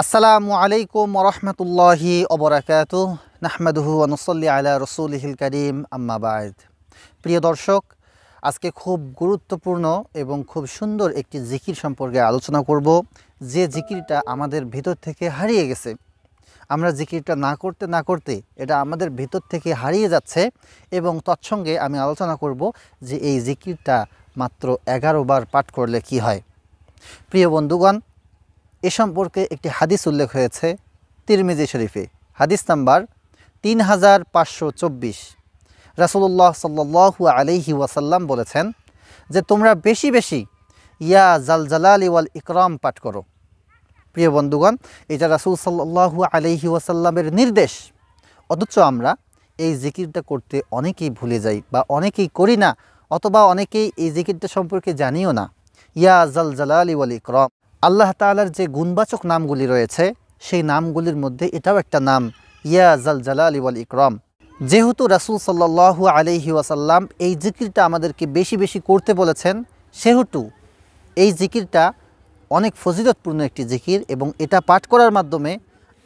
আসসালামু আলাইকুম রহমতুল্লাহি অবরাকাত নাহমাদুহু অনুসল্লি আলা রসুল হিল করিম আম্মাবায়দ প্রিয় দর্শক আজকে খুব গুরুত্বপূর্ণ এবং খুব সুন্দর একটি জিকির সম্পর্কে আলোচনা করব যে জিকিরটা আমাদের ভিতর থেকে হারিয়ে গেছে আমরা জিকিরটা না করতে না করতে এটা আমাদের ভিতর থেকে হারিয়ে যাচ্ছে এবং তৎসঙ্গে আমি আলোচনা করব যে এই জিকিরটা মাত্র এগারো বার পাঠ করলে কি হয় প্রিয় বন্ধুগণ এ সম্পর্কে একটি হাদিস উল্লেখ হয়েছে তিরমিজি শরীফে হাদিস নাম্বার তিন হাজার পাঁচশো চব্বিশ রাসুল্লাহ সাল্লু আলহি ওয়াসাল্লাম বলেছেন যে তোমরা বেশি বেশি ইয়া জাল জালাল ইওয়াল ইকরাম পাঠ করো প্রিয় বন্ধুগণ এটা রাসুল সাল্লু আলহি ওয়াসাল্লামের নির্দেশ অথচ আমরা এই জিকিরটা করতে অনেকেই ভুলে যাই বা অনেকেই করি না অথবা অনেকেই এই জিকিরটা সম্পর্কে জানিও না ইয়া জালাল ইওয়াল ইকরম আল্লাহ তালার যে গুণবাচক নামগুলি রয়েছে সেই নামগুলির মধ্যে এটাও একটা নাম ইয়া জালাল ইওয়াল ইকরম যেহেতু রাসুল সাল্লাহু আলহি ওয়াসাল্লাম এই জিকিরটা আমাদেরকে বেশি বেশি করতে বলেছেন সেহেতু এই জিকিরটা অনেক ফজিলতপূর্ণ একটি জিকির এবং এটা পাঠ করার মাধ্যমে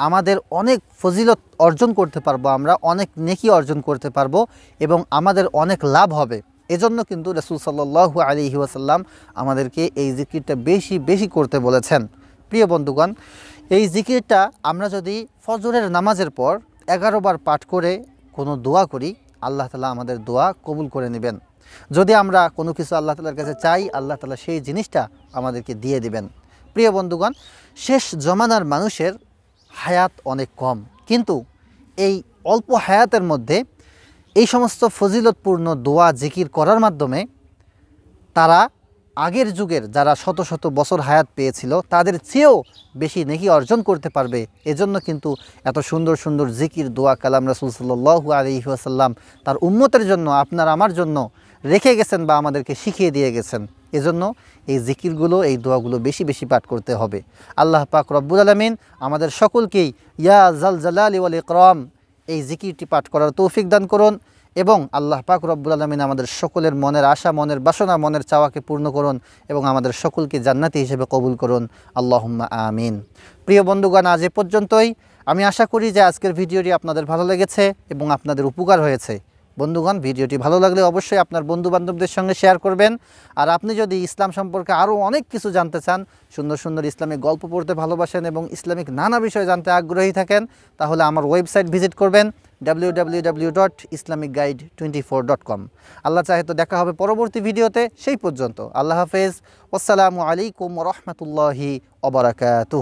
আমাদের অনেক ফজিলত অর্জন করতে পারবো আমরা অনেক নেকি অর্জন করতে পারবো এবং আমাদের অনেক লাভ হবে এজন্য কিন্তু রসুল সাল্লু আলি ওয়াসাল্লাম আমাদেরকে এই জিকিরটা বেশি বেশি করতে বলেছেন প্রিয় বন্ধুগণ এই জিকিরটা আমরা যদি ফজরের নামাজের পর এগারো বার পাঠ করে কোনো দোয়া করি আল্লাহ তালা আমাদের দোয়া কবুল করে নেবেন যদি আমরা কোনো কিছু আল্লাহ তালার কাছে চাই আল্লাহ তালা সেই জিনিসটা আমাদেরকে দিয়ে দিবেন প্রিয় বন্ধুগণ শেষ জমানার মানুষের হায়াত অনেক কম কিন্তু এই অল্প হায়াতের মধ্যে এই সমস্ত ফজিলতপূর্ণ দোয়া জিকির করার মাধ্যমে তারা আগের যুগের যারা শত শত বছর হায়াত পেয়েছিল তাদের চেয়েও বেশি নেকি অর্জন করতে পারবে এজন্য কিন্তু এত সুন্দর সুন্দর জিকির দোয়া কালাম রাসুল সাল্লু আলহিহাসাল্লাম তার উন্মতের জন্য আপনার আমার জন্য রেখে গেছেন বা আমাদেরকে শিখিয়ে দিয়ে গেছেন এজন্য এই জিকিরগুলো এই দোয়াগুলো বেশি বেশি পাঠ করতে হবে আল্লাহ পাক রব্বুল আলমিন আমাদের সকলকেই ইয়া জাল জালাল ইকরম এই জিকিরটি পাঠ করার তৌফিক দান করুন এবং আল্লাহ পাক রব্বুল আলমিন আমাদের সকলের মনের আশা মনের বাসনা মনের চাওয়াকে পূর্ণ করুন এবং আমাদের সকলকে জান্নাতি হিসেবে কবুল করুন আল্লাহম্মা আমিন প্রিয় বন্ধুগণ আজ এ পর্যন্তই আমি আশা করি যে আজকের ভিডিওটি আপনাদের ভালো লেগেছে এবং আপনাদের উপকার হয়েছে বন্ধুগণ ভিডিওটি ভালো লাগলে অবশ্যই আপনার বন্ধু বান্ধবদের সঙ্গে শেয়ার করবেন আর আপনি যদি ইসলাম সম্পর্কে আরও অনেক কিছু জানতে চান সুন্দর সুন্দর ইসলামিক গল্প পড়তে ভালোবাসেন এবং ইসলামিক নানা বিষয়ে জানতে আগ্রহী থাকেন তাহলে আমার ওয়েবসাইট ভিজিট করবেন W dot Islamic guide twenty four dot com আল্লাহ চাহে তো দেখা হবে পরবর্তী ভিডিওতে সেই পর্যন্ত আল্লাহ হাফেজ আসসালামু আলাইকুম রহমতুল্লাহি অবরাকাতু